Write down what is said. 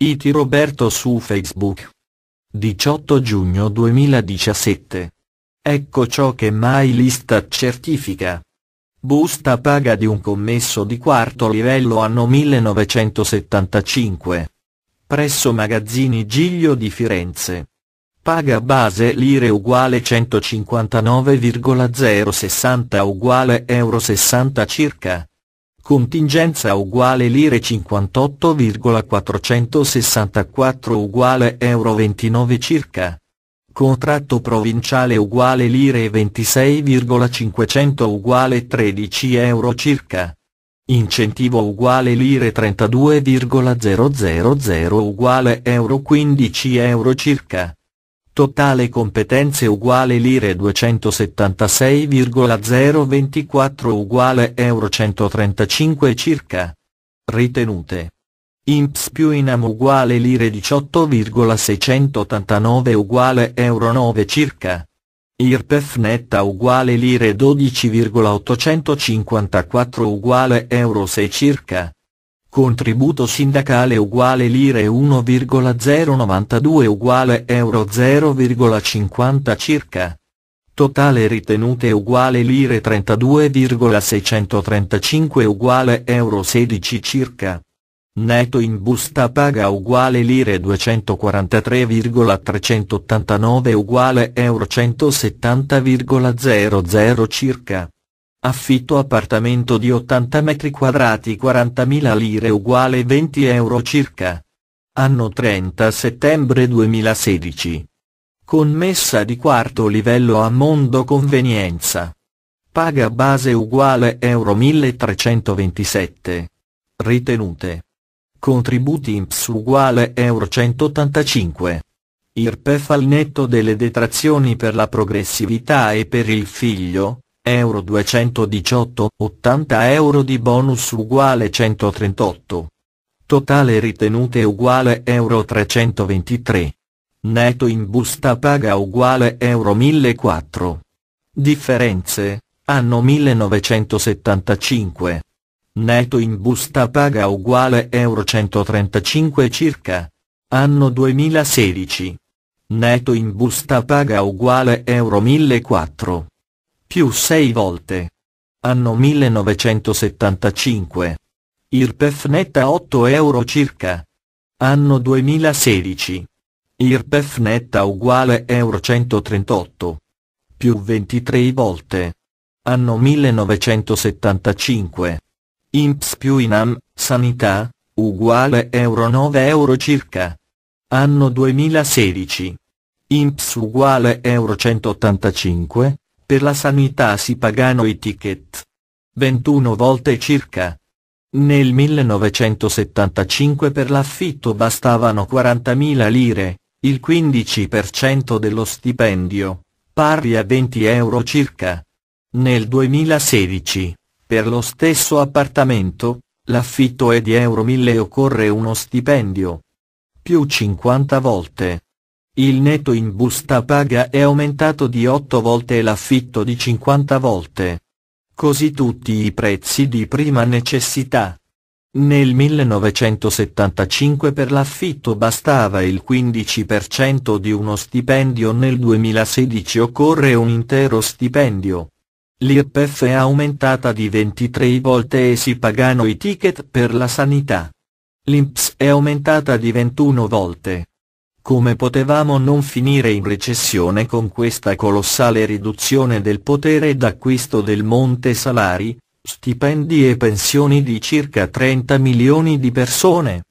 Iti Roberto su Facebook. 18 giugno 2017. Ecco ciò che MyLista certifica. Busta paga di un commesso di quarto livello anno 1975. Presso Magazzini Giglio di Firenze. Paga base lire uguale 159,060 uguale euro 60 circa. Contingenza uguale lire 58,464 uguale euro 29 circa. Contratto provinciale uguale lire 26,500 uguale 13 euro circa. Incentivo uguale lire 32,000 uguale euro 15 euro circa. Totale competenze uguale lire 276,024 uguale euro 135 circa. Ritenute. Imps più Inam uguale lire 18,689 uguale euro 9 circa. IRPEF netta uguale lire 12,854 uguale euro 6 circa. Contributo sindacale uguale lire 1,092 uguale euro 0,50 circa. Totale ritenute uguale lire 32,635 uguale euro 16 circa. Netto in busta paga uguale lire 243,389 uguale euro 170,00 circa affitto appartamento di 80 metri quadrati 40.000 lire uguale 20 euro circa. Anno 30 settembre 2016. Commessa di quarto livello a Mondo Convenienza. Paga base uguale Euro 1327. Ritenute. Contributi INPS uguale Euro 185. IRPEF al netto delle detrazioni per la progressività e per il figlio, Euro 218, 80 euro di bonus uguale 138. Totale ritenute uguale Euro 323. Netto in busta paga uguale Euro 1004. Differenze, anno 1975. Netto in busta paga uguale Euro 135 circa. Anno 2016. Netto in busta paga uguale Euro 1004. Più sei volte. Anno 1975. IRPEF netta 8 euro circa. Anno 2016. IRPEF netta uguale euro 138. Più 23 volte. Anno 1975. IMPS più INAM, sanità, uguale euro 9 euro circa. Anno 2016. IMPS uguale euro 185, per la sanità si pagano i ticket. 21 volte circa. Nel 1975 per l'affitto bastavano 40.000 lire, il 15% dello stipendio, pari a 20 euro circa. Nel 2016, per lo stesso appartamento, l'affitto è di euro 1000 e occorre uno stipendio. Più 50 volte. Il netto in busta paga è aumentato di 8 volte e l'affitto di 50 volte. Così tutti i prezzi di prima necessità. Nel 1975 per l'affitto bastava il 15% di uno stipendio nel 2016 occorre un intero stipendio. L'IRPEF è aumentata di 23 volte e si pagano i ticket per la sanità. L'INPS è aumentata di 21 volte. Come potevamo non finire in recessione con questa colossale riduzione del potere d'acquisto del monte salari, stipendi e pensioni di circa 30 milioni di persone?